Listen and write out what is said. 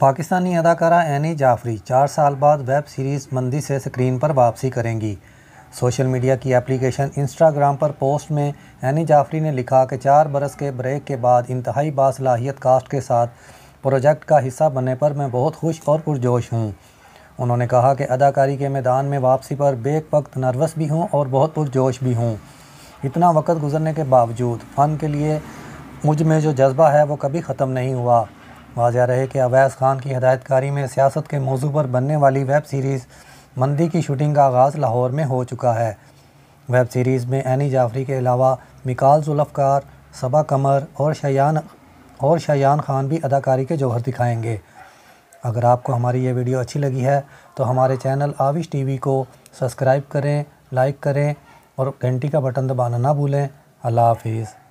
पाकिस्तानी अदाकारा एनी जाफरी चार साल बाद वेब सीरीज़ मंदी से स्क्रीन पर वापसी करेंगी सोशल मीडिया की एप्लीकेशन इंस्टाग्राम पर पोस्ट में एनी जाफरी ने लिखा कि चार बरस के ब्रेक के बाद इंतहाई बासलाहियत कास्ट के साथ प्रोजेक्ट का हिस्सा बनने पर मैं बहुत खुश और पुरजोश हूँ उन्होंने कहा कि अदाकारी के मैदान में वापसी पर बेक वक्त नर्वस भी हूँ और बहुत पुरजोश भी हूँ इतना वक्त गुजरने के बावजूद फ़न के लिए मुझ में जो जज्बा है वो कभी ख़त्म नहीं हुआ वाजह रहे कि अवैस खान की हदायतकारी में सियासत के मौजू पर बनने वाली वेब सीरीज़ मंदी की शूटिंग का आगाज़ लाहौर में हो चुका है वेब सीरीज़ में एनी जाफरी के अलावा मिकाल जुल्फ़कार सबा कमर और शयान और शयान खान भी अदाकारी के जौहर दिखाएंगे अगर आपको हमारी ये वीडियो अच्छी लगी है तो हमारे चैनल आविश टीवी को सब्सक्राइब करें लाइक करें और घंटी का बटन दबाना ना भूलें अल्लाह हाफिज़